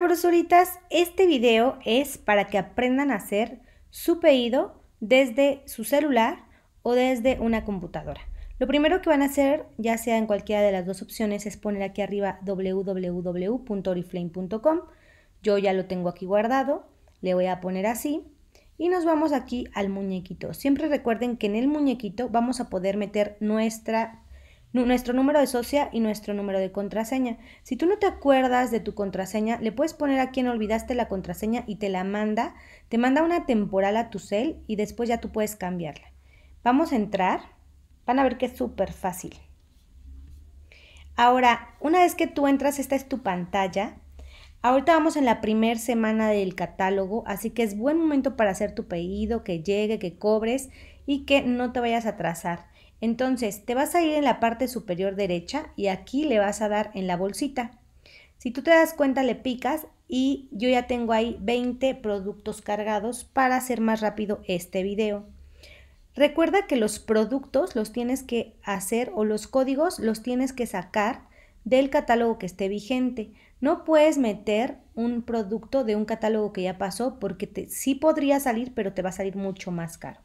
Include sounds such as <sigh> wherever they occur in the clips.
Profesoritas, este video es para que aprendan a hacer su pedido desde su celular o desde una computadora. Lo primero que van a hacer, ya sea en cualquiera de las dos opciones, es poner aquí arriba www.oriflame.com. Yo ya lo tengo aquí guardado, le voy a poner así. Y nos vamos aquí al muñequito. Siempre recuerden que en el muñequito vamos a poder meter nuestra nuestro número de socia y nuestro número de contraseña. Si tú no te acuerdas de tu contraseña, le puedes poner a quien olvidaste la contraseña y te la manda. Te manda una temporal a tu cel y después ya tú puedes cambiarla. Vamos a entrar. Van a ver que es súper fácil. Ahora, una vez que tú entras, esta es tu pantalla. Ahorita vamos en la primera semana del catálogo, así que es buen momento para hacer tu pedido, que llegue, que cobres y que no te vayas a atrasar. Entonces, te vas a ir en la parte superior derecha y aquí le vas a dar en la bolsita. Si tú te das cuenta, le picas y yo ya tengo ahí 20 productos cargados para hacer más rápido este video. Recuerda que los productos los tienes que hacer o los códigos los tienes que sacar del catálogo que esté vigente. No puedes meter un producto de un catálogo que ya pasó porque sí podría salir, pero te va a salir mucho más caro.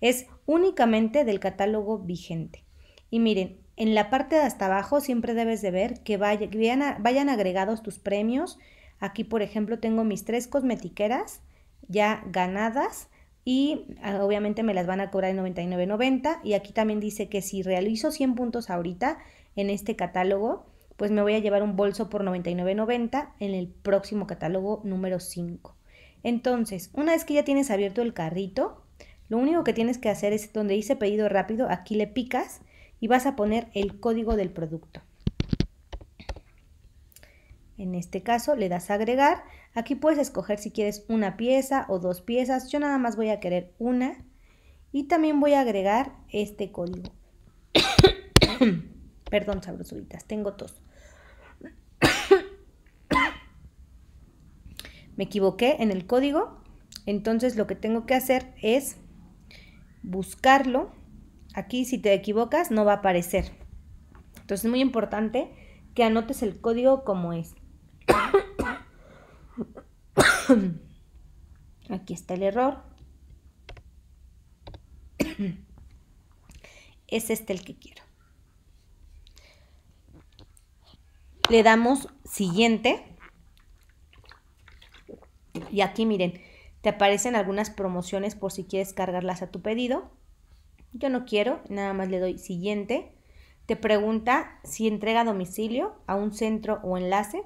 Es únicamente del catálogo vigente. Y miren, en la parte de hasta abajo siempre debes de ver que vayan, vayan agregados tus premios. Aquí, por ejemplo, tengo mis tres cosmetiqueras ya ganadas y ah, obviamente me las van a cobrar en 99.90 y aquí también dice que si realizo 100 puntos ahorita en este catálogo, pues me voy a llevar un bolso por 99.90 en el próximo catálogo número 5. Entonces, una vez que ya tienes abierto el carrito, lo único que tienes que hacer es donde dice pedido rápido, aquí le picas y vas a poner el código del producto. En este caso le das agregar. Aquí puedes escoger si quieres una pieza o dos piezas. Yo nada más voy a querer una. Y también voy a agregar este código. <coughs> Perdón, sabrosuritas, tengo tos. <coughs> Me equivoqué en el código. Entonces lo que tengo que hacer es buscarlo. Aquí si te equivocas no va a aparecer. Entonces es muy importante que anotes el código como es. <coughs> Aquí está el error. <coughs> Es este el que quiero. Le damos siguiente. Y aquí miren, te aparecen algunas promociones por si quieres cargarlas a tu pedido. Yo no quiero, nada más le doy siguiente. Te pregunta si entrega a domicilio, a un centro o enlace.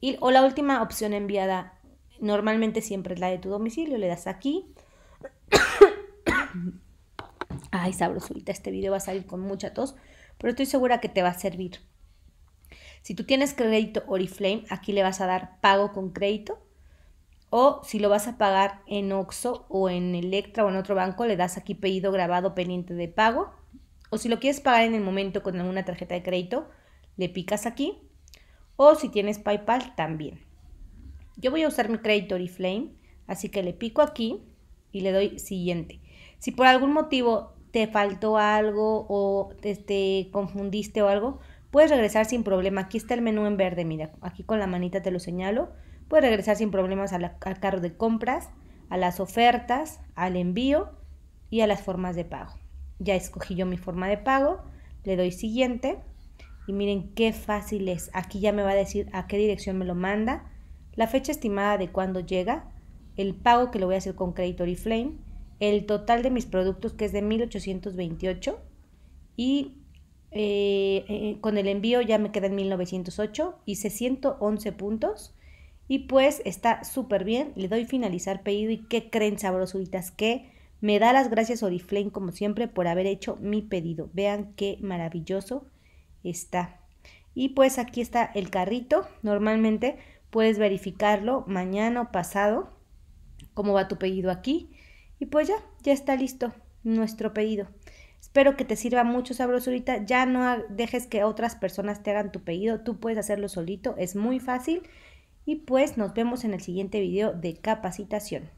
Y, o la última opción enviada, normalmente siempre es la de tu domicilio, le das aquí. <coughs> Ay, sabrosurita, este video va a salir con mucha tos, pero estoy segura que te va a servir. Si tú tienes crédito Oriflame, aquí le vas a dar pago con crédito o si lo vas a pagar en OXO o en Electra o en otro banco, le das aquí pedido grabado pendiente de pago. O si lo quieres pagar en el momento con alguna tarjeta de crédito, le picas aquí. O si tienes PayPal, también. Yo voy a usar mi crédito Flame así que le pico aquí y le doy siguiente. Si por algún motivo te faltó algo o te, te confundiste o algo, puedes regresar sin problema. Aquí está el menú en verde, mira, aquí con la manita te lo señalo Puedo regresar sin problemas al, carro de compras, a las ofertas, al envío y a las formas de pago. Ya escogí yo mi forma de pago, le doy siguiente y miren qué fácil es. Aquí ya me va a decir a qué dirección me lo manda, la fecha estimada de cuándo llega, el pago que lo voy a hacer con Creditor y Flame, el total de mis productos que es de 1828 y eh, eh, con el envío ya me quedan 1908, y 111 puntos y pues está súper bien, le doy finalizar pedido y qué creen sabrosuritas que me da las gracias Oriflame como siempre por haber hecho mi pedido. Vean qué maravilloso está. Y pues aquí está el carrito, normalmente puedes verificarlo mañana o pasado, cómo va tu pedido aquí. Y pues ya, ya está listo nuestro pedido. Espero que te sirva mucho sabrosurita. Ya no dejes que otras personas te hagan tu pedido. Tú puedes hacerlo solito. Es muy fácil. Y pues nos vemos en el siguiente video de capacitación.